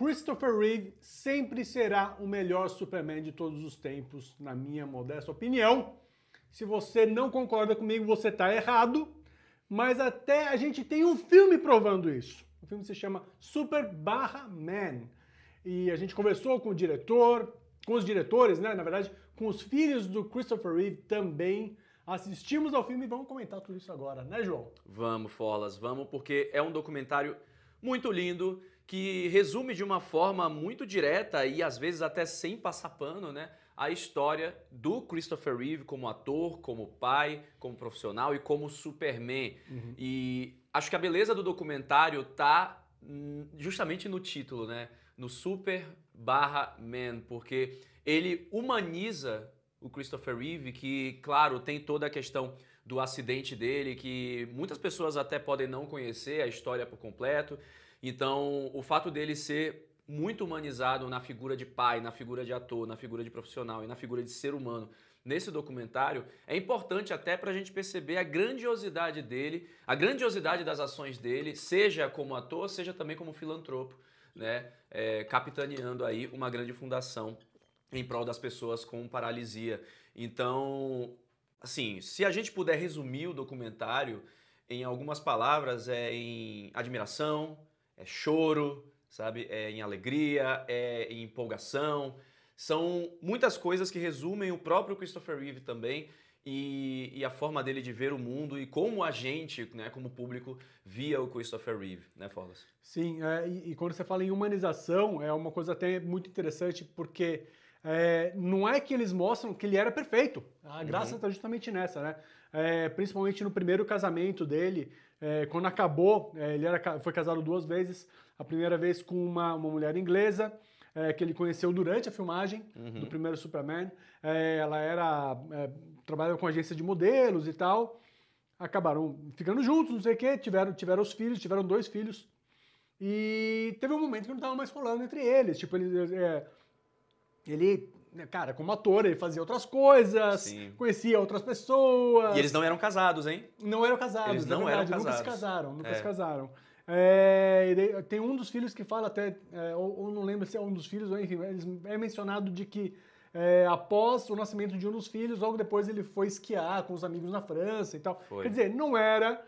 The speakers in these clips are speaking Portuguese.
Christopher Reeve sempre será o melhor Superman de todos os tempos, na minha modesta opinião. Se você não concorda comigo, você está errado, mas até a gente tem um filme provando isso. O filme se chama Super Barra Man. E a gente conversou com o diretor, com os diretores, né? Na verdade, com os filhos do Christopher Reeve também. Assistimos ao filme e vamos comentar tudo isso agora, né, João? Vamos, Folas, vamos, porque é um documentário muito lindo que resume de uma forma muito direta e às vezes até sem passar pano, né, a história do Christopher Reeve como ator, como pai, como profissional e como Superman. Uhum. E acho que a beleza do documentário tá justamente no título, né? No Super barra Man, porque ele humaniza o Christopher Reeve, que, claro, tem toda a questão do acidente dele, que muitas pessoas até podem não conhecer a história por completo. Então, o fato dele ser muito humanizado na figura de pai, na figura de ator, na figura de profissional e na figura de ser humano nesse documentário é importante até para a gente perceber a grandiosidade dele, a grandiosidade das ações dele, seja como ator, seja também como filantropo, né? É, capitaneando aí uma grande fundação em prol das pessoas com paralisia. Então, assim, se a gente puder resumir o documentário em algumas palavras, é em admiração, é choro, sabe? É em alegria, é em empolgação. São muitas coisas que resumem o próprio Christopher Reeve também e, e, a forma dele de ver o mundo e como a gente, né, como público, via o Christopher Reeve, né, Forlas? Sim, é, e, e quando você fala em humanização, é uma coisa até muito interessante porque é, não é que eles mostram que ele era perfeito. A graça está uhum. Tá justamente nessa, né? É, principalmente no primeiro casamento dele, é, quando acabou, é, ele era, foi casado duas vezes. A primeira vez com uma, uma mulher inglesa, é, que ele conheceu durante a filmagem uhum. do primeiro Superman. É, ela era é, trabalhava com agência de modelos e tal. Acabaram ficando juntos, não sei o quê. Tiveram, tiveram os filhos, tiveram dois filhos. E teve um momento que não estava mais falando entre eles. Tipo, ele é, ele né, cara, como ator, ele fazia outras coisas, Sim. conhecia outras pessoas. E eles não eram casados, hein? Não eram casados, eles é não verdade, eram casados. Nunca se casaram, nunca é. se casaram. É, tem um dos filhos que fala até, é, ou, ou, não lembro se é um dos filhos, ou enfim, é mencionado de que é, após o nascimento de um dos filhos, logo depois ele foi esquiar com os amigos na França e tal. Foi. Quer dizer, não era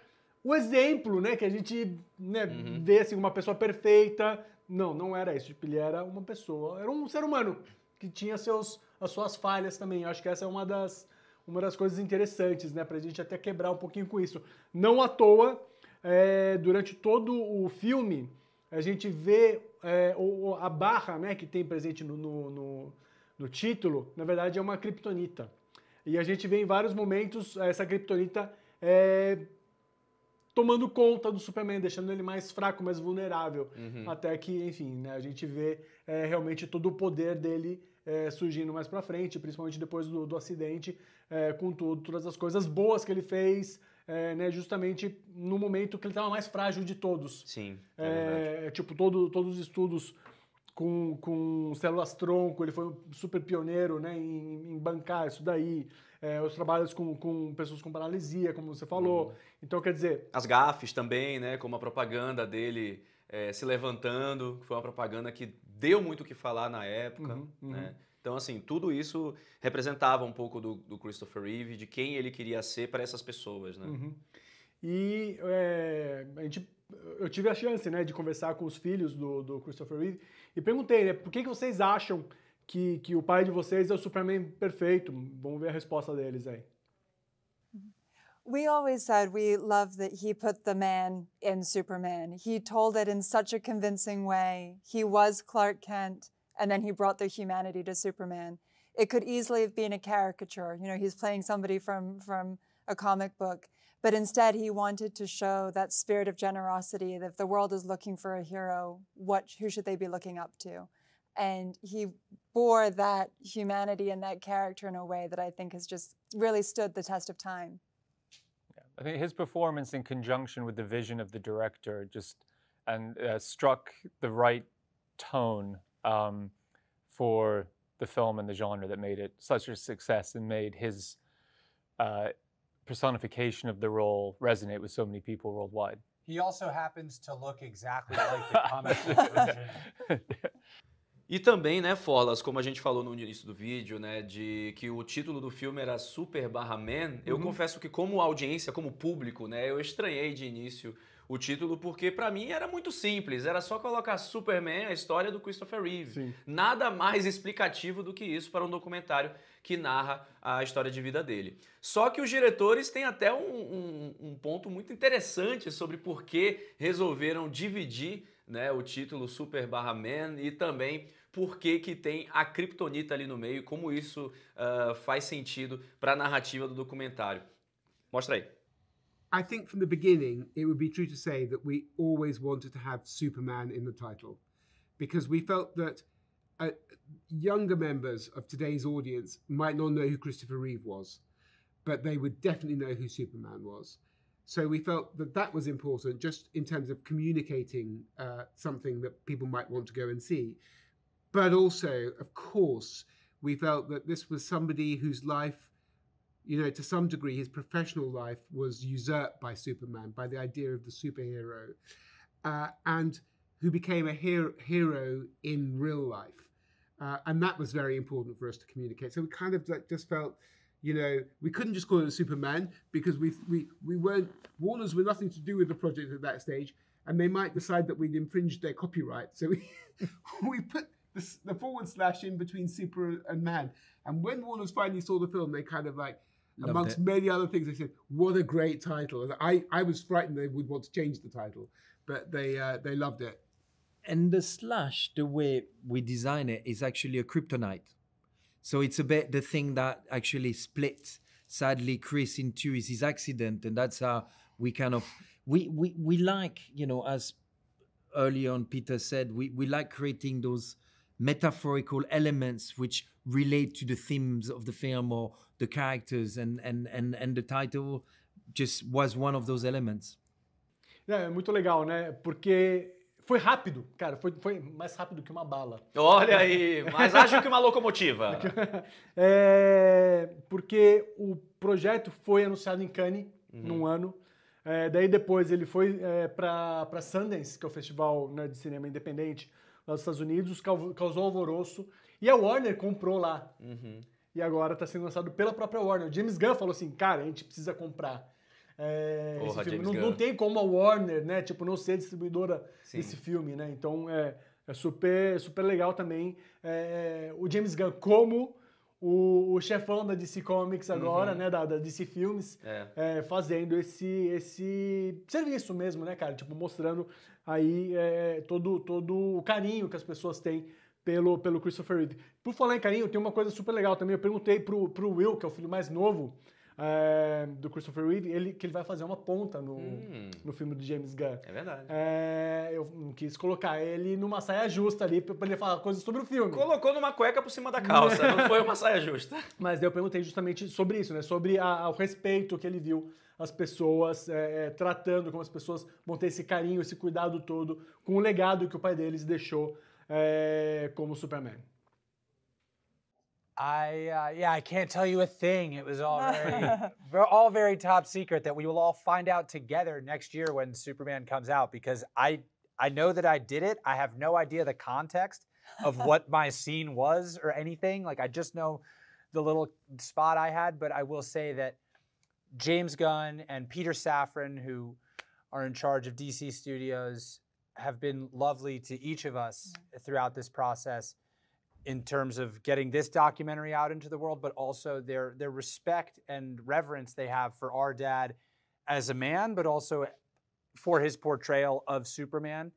o exemplo, né, que a gente né, uhum. vê assim, uma pessoa perfeita. Não, não era isso. Tipo, ele era uma pessoa, era um ser humano que tinha seus, as suas falhas também. Eu acho que essa é uma das, uma das coisas interessantes, né? Pra gente até quebrar um pouquinho com isso. Não à toa, é, durante todo o filme, a gente vê é, o, a barra né, que tem presente no, no, no, no título, na verdade é uma criptonita. E a gente vê em vários momentos essa criptonita é, tomando conta do Superman, deixando ele mais fraco, mais vulnerável. Uhum. Até que, enfim, né, a gente vê é, realmente todo o poder dele é, surgindo mais para frente, principalmente depois do, do acidente, é, com tudo, todas as coisas boas que ele fez, é, né, justamente no momento que ele estava mais frágil de todos. Sim. É, é tipo, todo, todos os estudos com, com células tronco, ele foi super pioneiro né, em, em bancar isso daí. É, os trabalhos com, com pessoas com paralisia, como você falou. Uhum. Então, quer dizer. As gafes também, né? Como a propaganda dele é, se levantando, que foi uma propaganda que deu muito o que falar na época, uhum, uhum. né? Uhum. Então, assim, tudo isso representava um pouco do, do, Christopher Reeve, de quem ele queria ser para essas pessoas, né? Uhum. E é, a gente, eu tive a chance, né, de conversar com os filhos do, do Christopher Reeve e perguntei, né, por que, que vocês acham que, que o pai de vocês é o Superman perfeito? Vamos ver a resposta deles aí. We always said we love that he put the man in Superman. He told it in such a convincing way. He was Clark Kent, and then he brought the humanity to Superman. It could easily have been a caricature. You know, he's playing somebody from, from a comic book. But instead, he wanted to show that spirit of generosity that if the world is looking for a hero, what, who should they be looking up to? and he bore that humanity and that character in a way that I think has just really stood the test of time. I think his performance in conjunction with the vision of the director just and uh, struck the right tone um, for the film and the genre that made it such a success and made his uh, personification of the role resonate with so many people worldwide. He also happens to look exactly like the comic version. E também, né, Forlas, como a gente falou no início do vídeo, né, de que o título do filme era Super Barra Man, eu uhum. confesso que como audiência, como público, né, eu estranhei de início o título porque para mim era muito simples, era só colocar Superman, a história do Christopher Reeve. Sim. Nada mais explicativo do que isso para um documentário que narra a história de vida dele. Só que os diretores têm até um, um, um ponto muito interessante sobre por que resolveram dividir né, o título Super Barra Man e também por que, que tem a Kryptonita ali no meio, como isso uh, faz sentido para a narrativa do documentário. Mostra aí. I think from the beginning it would be true to say that we always wanted to have Superman in the title because we felt that uh, younger members of today's audience might not know who Christopher Reeve was, but they would definitely know who Superman was. So we felt that that was important just in terms of communicating uh, something that people might want to go and see. But also, of course, we felt that this was somebody whose life, you know, to some degree, his professional life was usurped by Superman, by the idea of the superhero, uh, and who became a hero, hero in real life. Uh, and that was very important for us to communicate. So we kind of like just felt, you know, we couldn't just call it Superman because we we we weren't Warner's were nothing to do with the project at that stage, and they might decide that we'd infringed their copyright. So we we put the, the forward slash in between Super and Man. And when Warners finally saw the film, they kind of like, Loved amongst it. many other things, they said, "What a great title!" I, I was frightened they would want to change the title, but they uh, they loved it. And the slash, the way we design it, is actually a kryptonite. So it's a bit the thing that actually splits sadly Chris into is his accident, and that's how we kind of we we we like you know as early on Peter said we we like creating those metaphorical elements which relate to the themes of the film or the characters and and and, and the title just was one of those elements. É, muito legal, né? Porque Foi rápido, cara, foi, foi, mais rápido que uma bala. Olha aí, mais ágil que uma locomotiva. é, porque o projeto foi anunciado em Cannes, uhum. num ano. É, daí depois ele foi é, para Sundance, que é o festival né, de cinema independente, nos Estados Unidos, causou alvoroço. E a Warner comprou lá. Uhum. E agora está sendo lançado pela própria Warner. O James Gunn falou assim, cara, a gente precisa comprar. É, Porra, esse filme. Não, não, tem como a Warner, né? Tipo, não ser distribuidora Sim. desse filme, né? Então é, é super, super legal também é, o James Gunn como o, o chefão da DC Comics agora, uhum. né, da, da, DC Filmes, é. É, fazendo esse, esse serviço mesmo, né, cara? Tipo, mostrando aí é, todo, todo o carinho que as pessoas têm pelo, pelo Christopher Reed. Por falar em carinho, tem uma coisa super legal também. Eu perguntei pro, pro Will, que é o filho mais novo, é, do Christopher Reeve, ele, que ele vai fazer uma ponta no, hum. no filme do James Gunn. É verdade. É, eu quis colocar ele numa saia justa ali pra ele falar coisas sobre o filme. Colocou numa cueca por cima da calça, não foi uma saia justa. Mas eu perguntei justamente sobre isso, né? Sobre a, o respeito que ele viu as pessoas, é, é, tratando como as pessoas vão ter esse carinho, esse cuidado todo com o legado que o pai deles deixou é, como Superman. I uh, yeah, I can't tell you a thing. It was all very, all very top secret that we will all find out together next year when Superman comes out because I I know that I did it. I have no idea the context of what my scene was or anything. Like I just know the little spot I had, but I will say that James Gunn and Peter Safran who are in charge of DC Studios have been lovely to each of us mm. throughout this process in terms of getting this documentary out into the world, but also their their respect and reverence they have for our dad as a man, but also for his portrayal of Superman.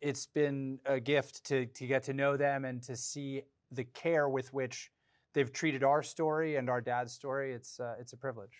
It's been a gift to to get to know them and to see the care with which they've treated our story and our dad's story. It's uh, it's a privilege.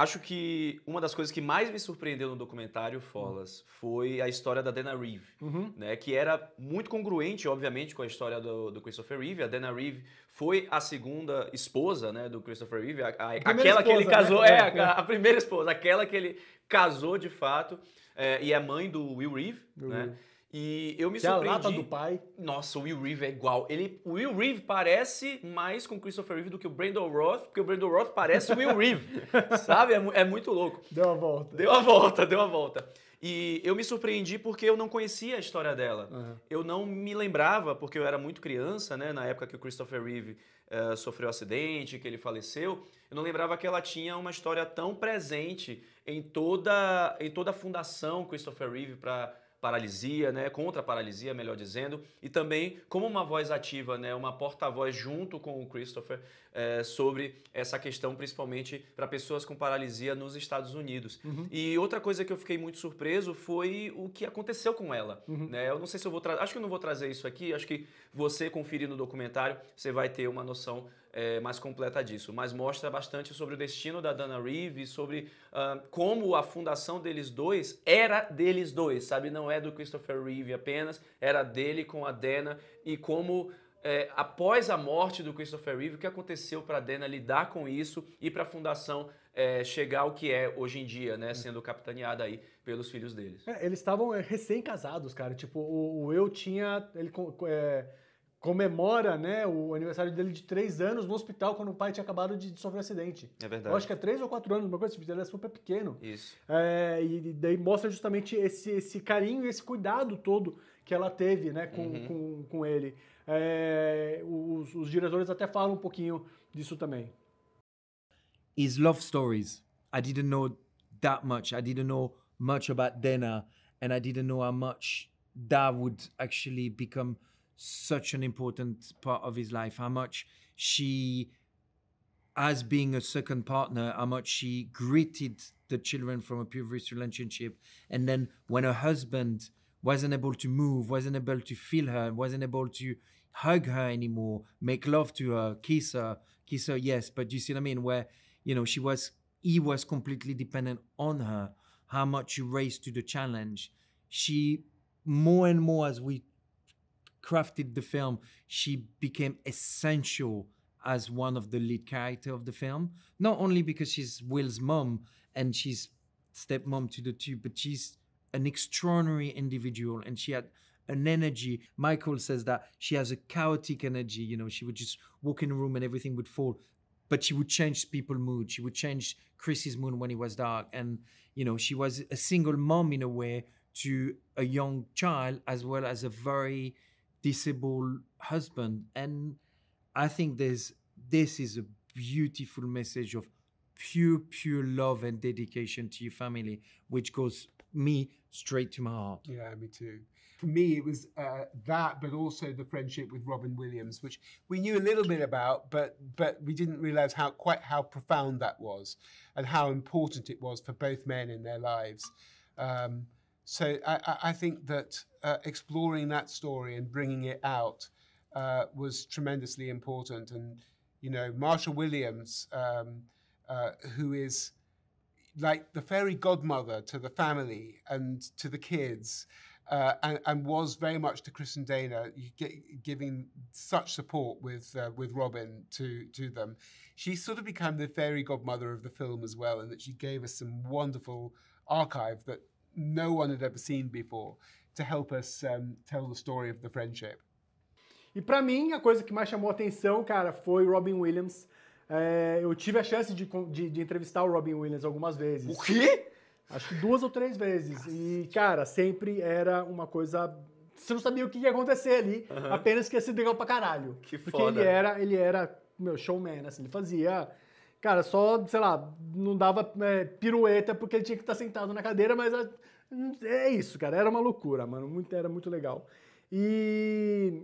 Acho que uma das coisas que mais me surpreendeu no documentário Follas uhum. foi a história da Dana Reeve, uhum. né, que era muito congruente, obviamente, com a história do, do, Christopher Reeve. A Dana Reeve foi a segunda esposa né, do Christopher Reeve, a, a, aquela esposa, que ele né? casou, né? é, a, é. a, primeira esposa, aquela que ele casou de fato, é, e é mãe do Will Reeve, né? E eu me que surpreendi. É a lata do pai. Nossa, o Will Reeve é igual. Ele, o Will Reeve parece mais com o Christopher Reeve do que o Brandon Roth, porque o Brandon Roth parece o Will Reeve. sabe? É, é, muito louco. Deu uma volta. Deu uma volta, deu uma volta. E eu me surpreendi porque eu não conhecia a história dela. Uhum. Eu não me lembrava, porque eu era muito criança, né? Na época que o Christopher Reeve uh, sofreu um acidente, que ele faleceu. Eu não lembrava que ela tinha uma história tão presente em toda, em toda a fundação Christopher Reeve para paralisia, né, contra a paralisia, melhor dizendo, e também como uma voz ativa, né, uma porta-voz junto com o Christopher é, sobre essa questão, principalmente para pessoas com paralisia nos Estados Unidos. Uhum. E outra coisa que eu fiquei muito surpreso foi o que aconteceu com ela. Uhum. Né? Eu não sei se eu vou trazer, acho que eu não vou trazer isso aqui, acho que você conferir no documentário, você vai ter uma noção é, mais completa disso, mas mostra bastante sobre o destino da Dana Reeve, sobre uh, como a fundação deles dois era deles dois, sabe? Não é do Christopher Reeve apenas, era dele com a Dana e como é, após a morte do Christopher Reeve, o que aconteceu para a Dana lidar com isso e para a fundação é, chegar ao que é hoje em dia, né? Sendo capitaneada aí pelos filhos deles. É, eles estavam é, recém-casados, cara. Tipo, o, o eu tinha. Ele, é, comemora né, o aniversário dele de três anos no hospital quando o pai tinha acabado de, sofrer um acidente. É verdade. Eu acho que é três ou quatro anos, uma coisa assim, ele é super pequeno. Isso. É, e daí mostra justamente esse, esse carinho e esse cuidado todo que ela teve né, com, uhum. com, com ele. É, os, os diretores até falam um pouquinho disso também. Is love stories. I didn't know that much. I didn't know much about Dana and I didn't know how much that would actually become such an important part of his life, how much she, as being a second partner, how much she greeted the children from a previous relationship. And then when her husband wasn't able to move, wasn't able to feel her, wasn't able to hug her anymore, make love to her, kiss her, kiss her, yes. But you see what I mean? Where, you know, she was, he was completely dependent on her, how much she raised to the challenge. She, more and more as we crafted the film, she became essential as one of the lead character of the film. Not only because she's Will's mom and she's stepmom to the two, but she's an extraordinary individual and she had an energy. Michael says that she has a chaotic energy. You know, she would just walk in a room and everything would fall. But she would change people's mood. She would change Chris's mood when it was dark. And, you know, she was a single mom in a way to a young child as well as a very disabled husband. And I think there's this is a beautiful message of pure, pure love and dedication to your family, which goes me straight to my heart. Yeah, me too. For me, it was uh, that, but also the friendship with Robin Williams, which we knew a little bit about, but but we didn't realise how quite how profound that was, and how important it was for both men in their lives. Um, so I, I think that uh, exploring that story and bringing it out uh, was tremendously important. And, you know, Marsha Williams, um, uh, who is like the fairy godmother to the family and to the kids, uh, and, and, was very much to Chris and Dana giving such support with uh, with Robin to to them. She sort of became the fairy godmother of the film as well, and that she gave us some wonderful archive that no one had ever seen before to help us um, tell the story of the friendship. E para mim, a coisa que mais chamou atenção, cara, foi Robin Williams. É, eu tive a chance de, de, de, entrevistar o Robin Williams algumas vezes. O quê? Acho que duas ou três vezes. E, cara, sempre era uma coisa. Você não sabia o que ia acontecer ali, uh -huh. apenas que ia ser legal pra caralho. Que foda. Porque ele era, ele era, meu, showman, assim, ele fazia Cara, só, sei lá, não dava é, pirueta porque ele tinha que estar sentado na cadeira, mas a, é isso, cara. Era uma loucura, mano. Muito, era muito legal. E,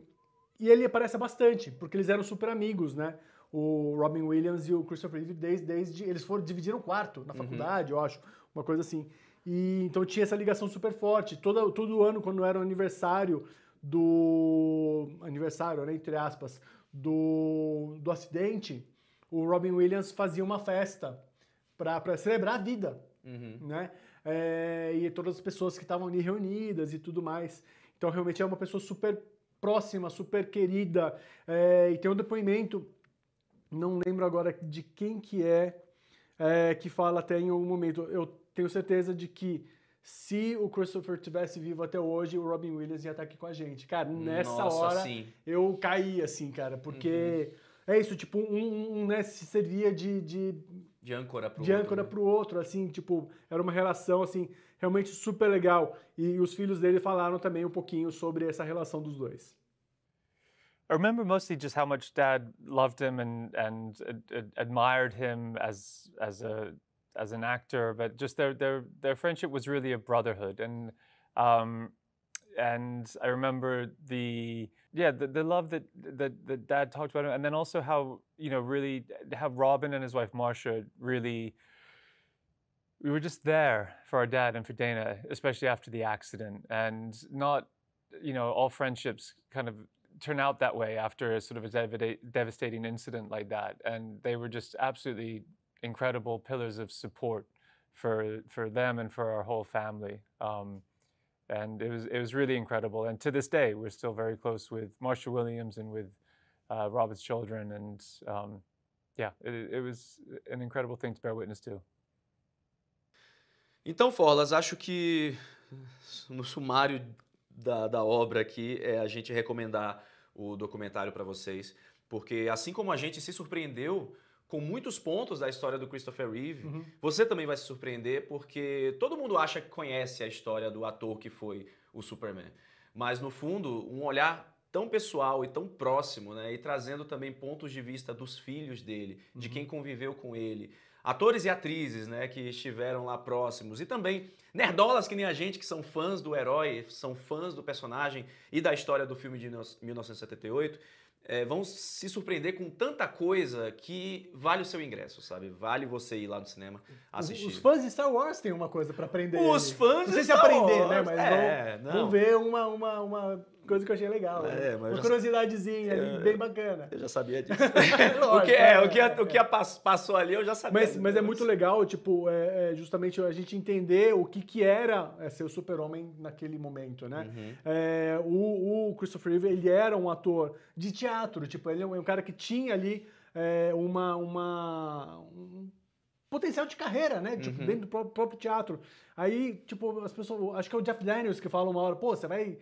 e ele aparece bastante, porque eles eram super amigos, né? O Robin Williams e o Christopher Reeve, desde, desde eles foram dividiram quarto na uhum. faculdade, uhum. eu acho, uma coisa assim. E então tinha essa ligação super forte. Todo, todo ano, quando era o aniversário do. aniversário, né? Entre aspas, do, do acidente, o Robin Williams fazia uma festa para celebrar a vida, uhum. né? É, e todas as pessoas que estavam ali reunidas e tudo mais. Então, realmente é uma pessoa super próxima, super querida. É, e tem um depoimento, não lembro agora de quem que é, é, que fala até em algum momento. Eu tenho certeza de que se o Christopher tivesse vivo até hoje, o Robin Williams ia estar aqui com a gente. Cara, nessa Nossa, hora sim. eu caí assim, cara, porque. Uhum é isso, tipo, um, um né, se servia de, de, de âncora pro de outro. âncora né? pro outro, assim, tipo, era uma relação, assim, realmente super legal. E os filhos dele falaram também um pouquinho sobre essa relação dos dois. I remember mostly just how much Dad loved him and and uh, admired him as as a as an actor, but just their their their friendship was really a brotherhood, and um, and I remember the yeah the, the love that, that that Dad talked about, him, and then also how you know really how Robin and his wife Marsha really we were just there for our dad and for Dana, especially after the accident, and not you know all friendships kind of turn out that way after a sort of a dev- devastating incident like that, and they were just absolutely incredible pillars of support for for them and for our whole family. Um, and it was it was really incredible. And to this day, we're still very close with Marsha Williams and with uh, Robert's children, and um, yeah, it, it was an incredible thing to bear witness to. Então, Forlas, acho que no sumário da, da obra aqui é a gente recomendar o documentário para vocês, porque assim como a gente se surpreendeu com muitos pontos da história do Christopher Reeve. Uhum. Você também vai se surpreender, porque todo mundo acha que conhece a história do ator que foi o Superman. Mas, no fundo, um olhar tão pessoal e tão próximo, né? E trazendo também pontos de vista dos filhos dele, uhum. de quem conviveu com ele, atores e atrizes né, que estiveram lá próximos e também nerdolas que nem a gente, que são fãs do herói, são fãs do personagem e da história do filme de 1978, é, eh, vão se surpreender com tanta coisa que vale o seu ingresso, sabe? Vale você ir lá no cinema assistir. Os, fãs de Star Wars têm uma coisa para aprender. Os fãs não sei de se é Star aprender, né, Wars, né? Mas é, vão, vão, ver uma, uma, uma Coisa que eu achei legal. É, né? Uma curiosidadezinha bem bacana. Eu já sabia disso. Lógico, o que, é, é o que, é, o que é. passou ali eu já sabia. Mas, mas é muito legal, tipo, é, justamente a gente entender o que, que era ser o super-homem naquele momento, né? Uhum. É, o, o Christopher Reeve, ele era um ator de teatro, tipo, ele é um cara que tinha ali é, uma... uma um, potencial de carreira, né? Tipo, uhum. dentro do próprio, próprio teatro. Aí, tipo, as pessoas. Acho que é o Jeff Daniels que fala uma hora, pô, você vai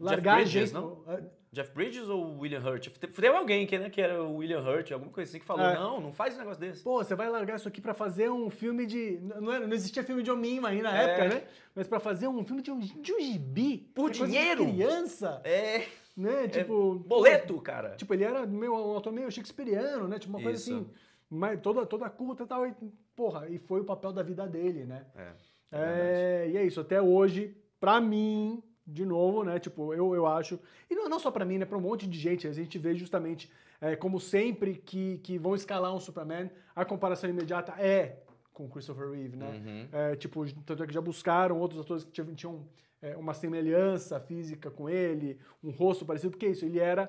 largar Jeff Bridges, a gente. Não? É. Jeff Bridges ou William Hurt? Deu alguém que, né, que era o William Hurt, alguma coisa assim, que falou: é. não, não faz um negócio desse. Pô, você vai largar isso aqui pra fazer um filme de. Não, era, não existia filme de homem aí na é. época, né? Mas pra fazer um filme de um, de um gibi. Por é dinheiro! criança! É. Né? É tipo. É. Boleto, cara! Tipo, ele era meio, um autor meio Shakespeareano, né? Tipo, uma coisa isso. assim. Mas toda, toda culta e tal. E, porra, e foi o papel da vida dele, né? É. É, e é isso, até hoje, pra mim, de novo, né? Tipo, eu, eu acho. E não, não só para mim, né? Para um monte de gente. A gente vê justamente, é, como sempre, que, que vão escalar um Superman, a comparação imediata é com Christopher Reeve, né? Uhum. É, tipo, tanto é que já buscaram outros atores que tinham, tinham é, uma semelhança física com ele, um rosto parecido, porque isso, ele era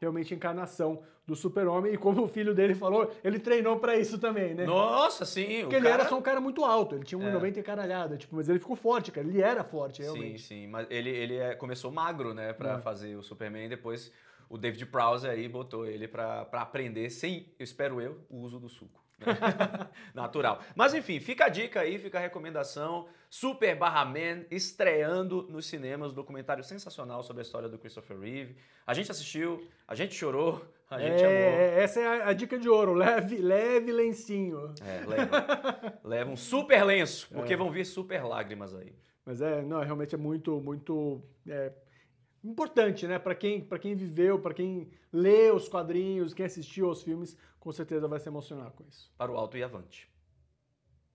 realmente encarnação do super-homem. E como o filho dele falou, ele treinou para isso também, né? Nossa, sim. Porque ele cara... era só um cara muito alto, ele tinha 1,90 é. encaralhada, tipo, mas ele ficou forte, cara. Ele era forte, realmente. Sim, sim. Mas ele, ele é, começou magro, né, para é. fazer o Superman e depois o David Prowse aí botou ele para aprender, sem, eu espero eu, o uso do suco. Natural. Mas enfim, fica a dica aí, fica a recomendação. Super barra Man estreando nos cinemas, um documentário sensacional sobre a história do Christopher Reeve. A gente assistiu, a gente chorou, a gente é, amou. Essa é a, a, dica de ouro, leve, leve lencinho. É, leva. leva um super lenço, porque é. vão vir super lágrimas aí. Mas é, não, realmente é muito, muito é, importante, né? Para quem, quem viveu, para quem lê os quadrinhos, quem assistiu aos filmes, com certeza vai se emocionar com isso. Para o alto e avante.